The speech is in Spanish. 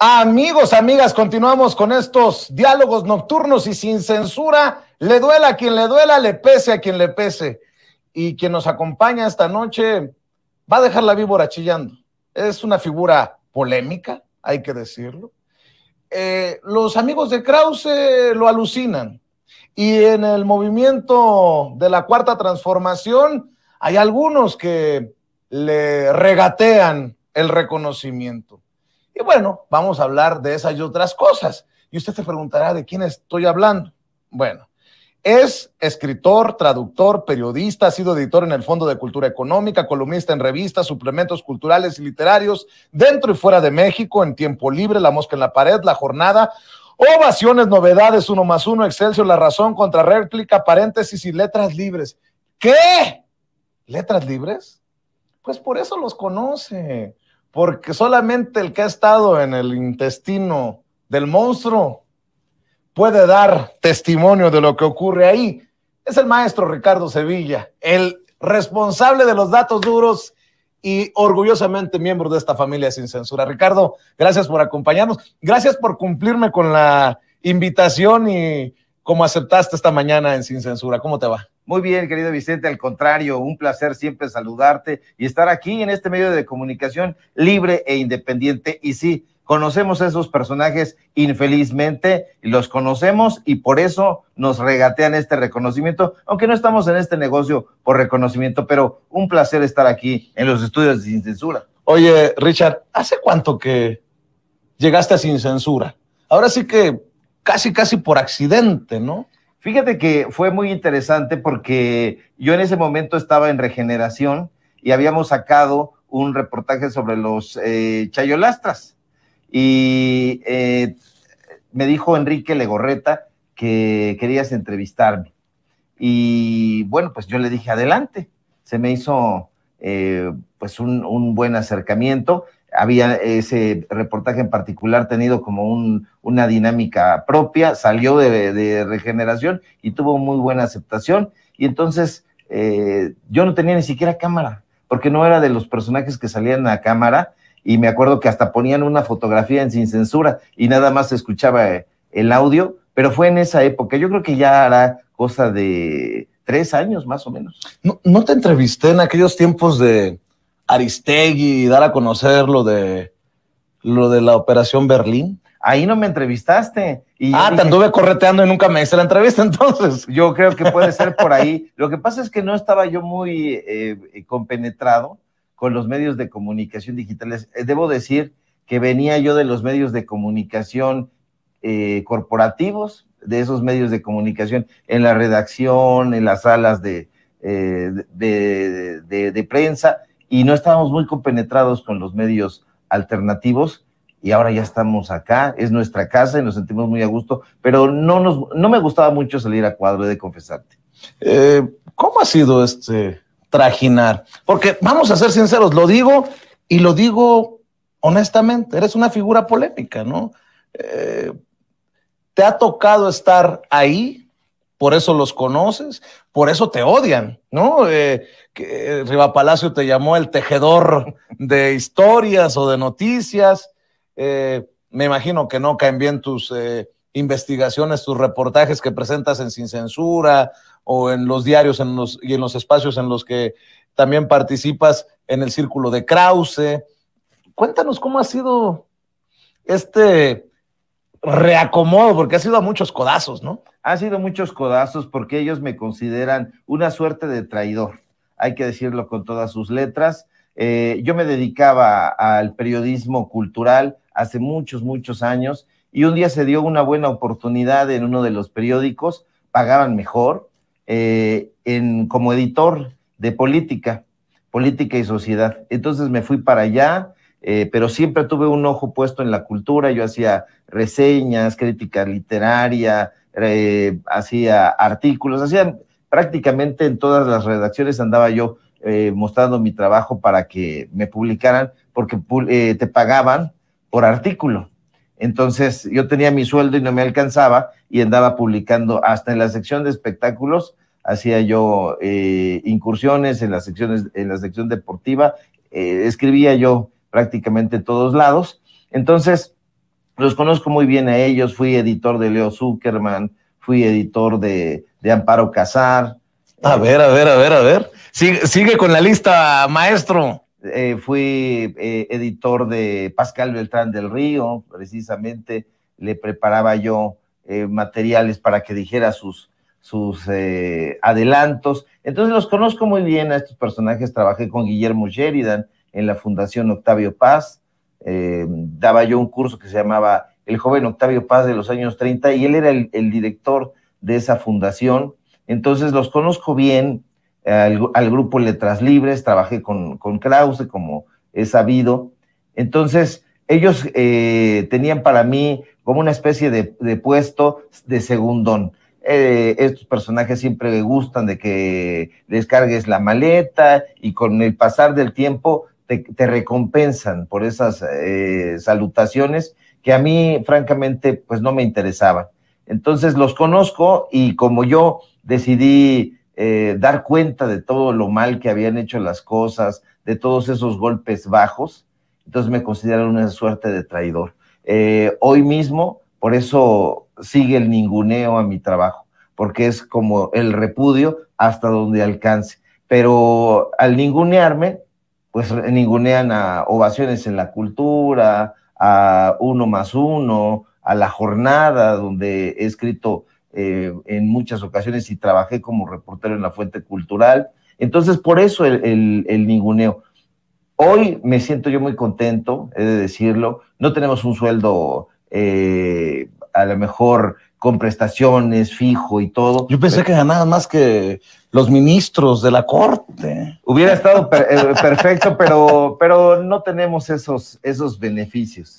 Amigos, amigas, continuamos con estos diálogos nocturnos y sin censura. Le duela a quien le duela, le pese a quien le pese. Y quien nos acompaña esta noche va a dejar la víbora chillando. Es una figura polémica, hay que decirlo. Eh, los amigos de Krause lo alucinan. Y en el movimiento de la cuarta transformación hay algunos que le regatean el reconocimiento. Y bueno, vamos a hablar de esas y otras cosas. Y usted se preguntará de quién estoy hablando. Bueno, es escritor, traductor, periodista, ha sido editor en el Fondo de Cultura Económica, columnista en revistas, suplementos culturales y literarios dentro y fuera de México, en tiempo libre, La Mosca en la Pared, La Jornada, Ovaciones, Novedades, Uno más Uno, Excelsior, La Razón, Contra Réplica, Paréntesis y Letras Libres. ¿Qué? ¿Letras Libres? Pues por eso los conoce porque solamente el que ha estado en el intestino del monstruo puede dar testimonio de lo que ocurre ahí. Es el maestro Ricardo Sevilla, el responsable de los datos duros y orgullosamente miembro de esta familia sin censura. Ricardo, gracias por acompañarnos, gracias por cumplirme con la invitación y como aceptaste esta mañana en Sin Censura. ¿Cómo te va? Muy bien, querido Vicente, al contrario, un placer siempre saludarte y estar aquí en este medio de comunicación libre e independiente. Y sí, conocemos a esos personajes infelizmente, los conocemos y por eso nos regatean este reconocimiento, aunque no estamos en este negocio por reconocimiento, pero un placer estar aquí en los estudios de Sin Censura. Oye, Richard, ¿hace cuánto que llegaste a Sin Censura? Ahora sí que casi, casi por accidente, ¿no? Fíjate que fue muy interesante porque yo en ese momento estaba en regeneración y habíamos sacado un reportaje sobre los eh, chayolastras. Y eh, me dijo Enrique Legorreta que querías entrevistarme. Y bueno, pues yo le dije, adelante. Se me hizo eh, pues un buen acercamiento había ese reportaje en particular tenido como una dinámica propia, salió de, regeneración y tuvo muy buena aceptación. Y entonces eh, yo no tenía ni siquiera cámara, porque no era de los personajes que salían a cámara. Y me acuerdo que hasta ponían una fotografía en sin censura y nada más se escuchaba eh, el audio, pero fue en esa época. Yo creo que ya era cosa de tres años más o menos. no te entrevisté en aquellos tiempos de, Aristegui y dar a conocer lo de, lo de la Operación Berlín. Ahí no me entrevistaste. Y ah, te anduve correteando y nunca me hice la entrevista entonces. Yo creo que puede ser por ahí. Lo que pasa es que no estaba yo muy eh, compenetrado con los medios de comunicación digitales. Eh, debo decir que venía yo de los medios de comunicación eh, corporativos, de esos medios de comunicación, en la redacción, en las salas de, de, prensa, y no estábamos muy compenetrados con los medios alternativos y ahora ya estamos acá, es nuestra casa y nos sentimos muy a gusto, pero no, nos, no me gustaba mucho salir a cuadro de confesarte. Eh, ¿Cómo ha sido este trajinar? Porque vamos a ser sinceros, lo digo y lo digo honestamente, eres una figura polémica, ¿no? Eh, ¿Te ha tocado estar ahí por eso los conoces, por eso te odian, ¿no? Eh, eh, Riva Palacio te llamó el tejedor de historias o de noticias. Eh, me imagino que no caen bien tus eh, investigaciones, tus reportajes que presentas en Sin Censura o en los diarios y en los espacios en los que también participas en el círculo de Krause. Cuéntanos cómo ha sido este reacomodo, porque ha sido a muchos codazos, ¿no? Ha sido muchos codazos porque ellos me consideran una suerte de traidor, hay que decirlo con todas sus letras. Eh, yo me dedicaba al periodismo cultural hace muchos, muchos años y un día se dio una buena oportunidad en uno de los periódicos, pagaban mejor, eh, en, como editor de política, política y sociedad. Entonces me fui para allá, eh, pero siempre tuve un ojo puesto en la cultura, yo hacía reseñas, crítica literaria, hacía artículos, hacía prácticamente en todas las redacciones andaba yo eh, mostrando mi trabajo para que me publicaran, porque eh, te pagaban por artículo. Entonces yo tenía mi sueldo y no me alcanzaba y andaba publicando hasta en la sección de espectáculos, hacía yo incursiones en, las secciones, en la sección deportiva, escribía yo prácticamente todos lados. Entonces, los conozco muy bien a ellos, fui editor de Leo Zuckerman, fui editor de, Amparo Casar. A eh, ver, a ver, a ver, a ver. Sigue, con la lista, maestro. Eh, fui eh, editor de Pascal Beltrán del Río, precisamente le preparaba yo materiales para que dijera sus, sus adelantos. Entonces los conozco muy bien a estos personajes, trabajé con Guillermo Sheridan, en la Fundación Octavio Paz. Eh, daba yo un curso que se llamaba El joven Octavio Paz de los años 30 y él era el, director de esa fundación. Entonces los conozco bien, al, grupo Letras Libres, trabajé con, con, Krause, como he sabido. Entonces ellos eh, tenían para mí como una especie de, puesto de segundón. Eh, estos personajes siempre me gustan de que descargues la maleta y con el pasar del tiempo te, recompensan por esas eh, salutaciones que a mí, francamente, pues no me interesaban. Entonces los conozco y como yo decidí eh, dar cuenta de todo lo mal que habían hecho las cosas, de todos esos golpes bajos, entonces me consideran una suerte de traidor. Eh, hoy mismo, por eso sigue el ninguneo a mi trabajo, porque es como el repudio hasta donde alcance. Pero al ningunearme, pues ningunean a ovaciones en la cultura, a uno más uno, a la jornada donde he escrito eh, en muchas ocasiones y trabajé como reportero en la fuente cultural. Entonces, por eso el, ninguneo. Hoy me siento yo muy contento, he de decirlo. No tenemos un sueldo eh, a lo mejor con prestaciones, fijo y todo. Yo pensé que ganaban más que los ministros de la corte. Hubiera estado eh, perfecto, pero, pero no tenemos esos, esos beneficios.